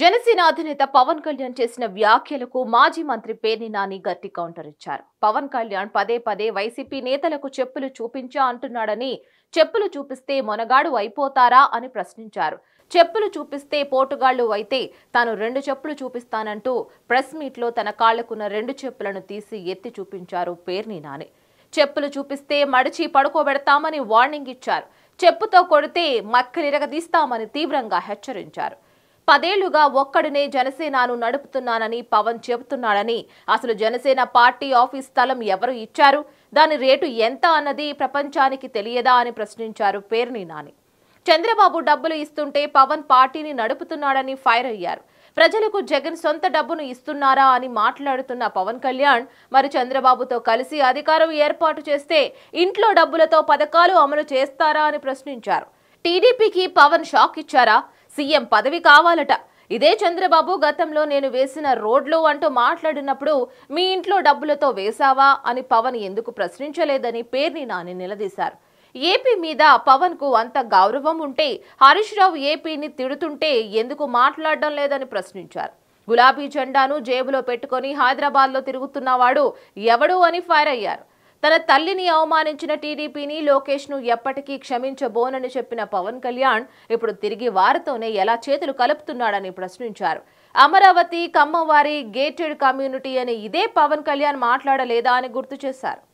జనసేన అధినేత పవన్ కళ్యాణ్ చేసిన వ్యాఖ్యలకు మాజీ మంత్రి పేర్ని నాని గట్టి కౌంటర్ ఇచ్చారు పవన్ కళ్యాణ్ పదే పదే వైసీపీ నేతలకు చెప్పులు చూపించా అంటున్నాడని చెప్పులు చూపిస్తే మొనగాడు అయిపోతారా అని ప్రశ్నించారు చెప్పులు చూపిస్తే పోటుగాళ్లు అయితే తాను రెండు చెప్పులు చూపిస్తానంటూ ప్రెస్ మీట్లో తన కాళ్లకున్న రెండు చెప్పులను తీసి ఎత్తి చూపించారు పేర్ని నాని చెప్పులు చూపిస్తే మడిచి పడుకోబెడతామని వార్నింగ్ ఇచ్చారు చెప్పుతో కొడితే మక్కలిరగదీస్తామని తీవ్రంగా హెచ్చరించారు పదేళ్లుగా ఒక్కడినే జనసేనను నడుపుతున్నానని పవన్ చెబుతున్నాడని అసలు జనసేన పార్టీ ఆఫీస్ స్థలం ఎవరు ఇచ్చారు దాని రేటు ఎంత అన్నది ప్రపంచానికి తెలియదా అని ప్రశ్నించారు పేర్ని నాని చంద్రబాబు డబ్బులు ఇస్తుంటే పవన్ పార్టీని నడుపుతున్నాడని ఫైర్ అయ్యారు ప్రజలకు జగన్ సొంత డబ్బును ఇస్తున్నారా అని మాట్లాడుతున్న పవన్ కళ్యాణ్ మరి చంద్రబాబుతో కలిసి అధికారం ఏర్పాటు చేస్తే ఇంట్లో డబ్బులతో పథకాలు అమలు చేస్తారా అని ప్రశ్నించారు టీడీపీకి పవన్ షాక్ ఇచ్చారా సీఎం పదవి కావాలట ఇదే చంద్రబాబు గతంలో నేను వేసిన రోడ్లు అంటూ మాట్లాడినప్పుడు మీ ఇంట్లో డబ్బులతో వేశావా అని పవన్ ఎందుకు ప్రశ్నించలేదని పేర్ని నాని నిలదీశారు ఏపీ మీద పవన్ కు అంత గౌరవం ఉంటే హరీష్ రావు ఏపీని తిడుతుంటే ఎందుకు మాట్లాడడం లేదని ప్రశ్నించారు గులాబీ జెండాను జేబులో పెట్టుకొని హైదరాబాద్లో తిరుగుతున్నవాడు ఎవడు అని ఫైర్ అయ్యారు తన తల్లిని అవమానించిన టీడీపీని లోకేష్ ను ఎప్పటికీ క్షమించబోనని చెప్పిన పవన్ కళ్యాణ్ ఇప్పుడు తిరిగి వారితోనే ఎలా చేతులు కలుపుతున్నాడని ప్రశ్నించారు అమరావతి కమ్మవారి గేటెడ్ కమ్యూనిటీ అని ఇదే పవన్ కళ్యాణ్ మాట్లాడలేదా అని గుర్తు చేశారు